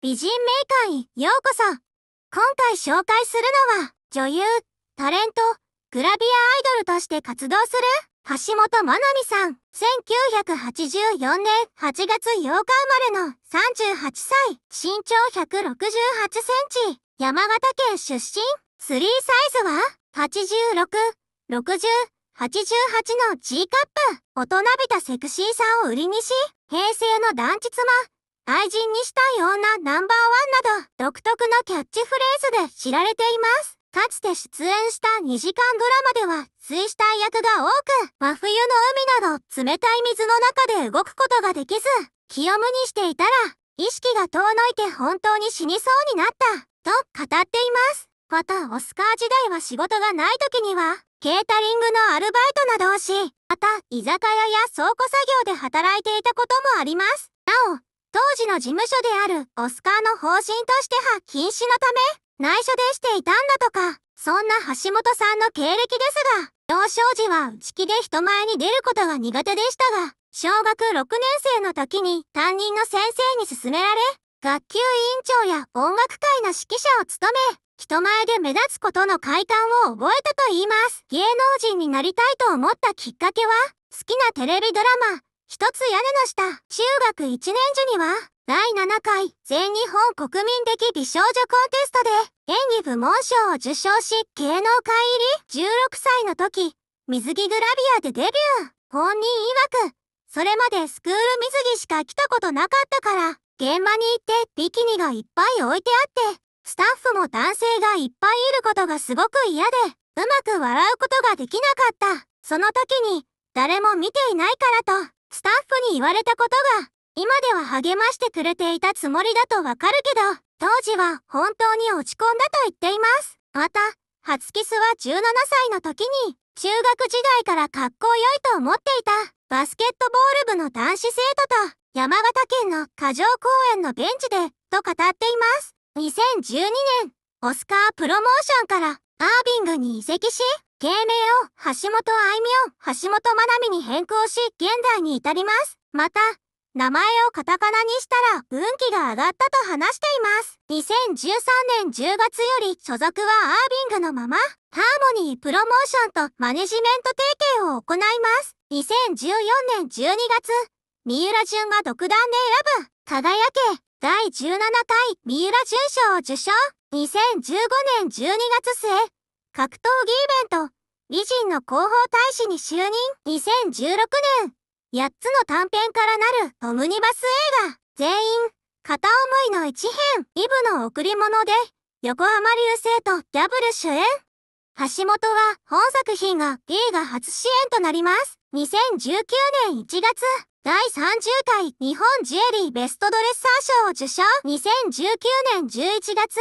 美人メーカーへようこそ今回紹介するのは女優、タレント、グラビアアイドルとして活動する橋本まなみさん1984年8月8日生まれの38歳身長168センチ山形県出身3サイズは86、60、88の G カップ大人びたセクシーさを売りにし平成の団地妻愛人にしたい女ナンバーワンなど、独特のキャッチフレーズで知られています。かつて出演した2時間ドラマでは水死体役が多く、真冬の海など冷たい水の中で動くことができず、気を無にしていたら、意識が遠のいて本当に死にそうになった、と語っています。また、オスカー時代は仕事がない時には、ケータリングのアルバイトなどをし、また、居酒屋や倉庫作業で働いていたこともあります。なお、当時の事務所であるオスカーの方針としては禁止のため、内緒でしていたんだとか、そんな橋本さんの経歴ですが、幼少時は内気で人前に出ることが苦手でしたが、小学6年生の時に担任の先生に勧められ、学級委員長や音楽会の指揮者を務め、人前で目立つことの快感を覚えたと言います。芸能人になりたいと思ったきっかけは、好きなテレビドラマ、一つ屋根の下、中学1年時には、第7回全日本国民的美少女コンテストで演技部門賞を受賞し芸能界入り16歳の時、水着グラビアでデビュー。本人曰く、それまでスクール水着しか来たことなかったから、現場に行ってビキニがいっぱい置いてあって、スタッフも男性がいっぱいいることがすごく嫌で、うまく笑うことができなかった。その時に、誰も見ていないからと、スタッフに言われたことが、今では励ましてくれていたつもりだとわかるけど、当時は本当に落ち込んだと言っています。また、初キスは17歳の時に、中学時代からかっこよいと思っていた、バスケットボール部の男子生徒と、山形県の過剰公園のベンチで、と語っています。2012年、オスカープロモーションから、アービングに移籍し、芸名を橋本愛美を橋本まなみに変更し、現代に至ります。また、名前をカタカナにしたら運気が上がったと話しています。2013年10月より所属はアービングのまま、ハーモニープロモーションとマネジメント提携を行います。2014年12月、三浦淳が独断で選ぶ、輝け、第17回三浦淳賞を受賞。2015年12月末、格闘技イベント、美人の広報大使に就任2016年、8つの短編からなるオムニバス映画、全員、片思いの一編、イブの贈り物で、横浜流星とギャブル主演。橋本は本作品が映画初支援となります。2019年1月、第30回日本ジュエリーベストドレッサー賞を受賞。2019年11月、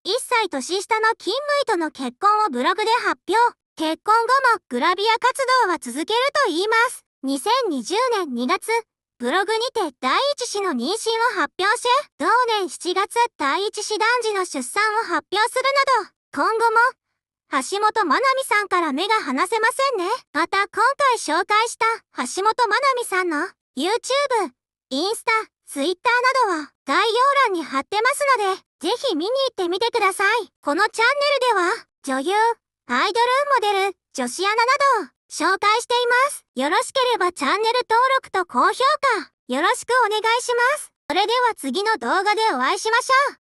1歳年下の勤務医との結婚をブログで発表。結婚後もグラビア活動は続けると言います。2020年2月、ブログにて第一子の妊娠を発表し、同年7月第一子男児の出産を発表するなど、今後も、橋本まなみさんから目が離せませんね。また今回紹介した橋本まなみさんの YouTube、インスタ、Twitter などは概要欄に貼ってますので、ぜひ見に行ってみてください。このチャンネルでは、女優、アイドル、モデル、女子アナなど、紹介しています。よろしければチャンネル登録と高評価、よろしくお願いします。それでは次の動画でお会いしましょう。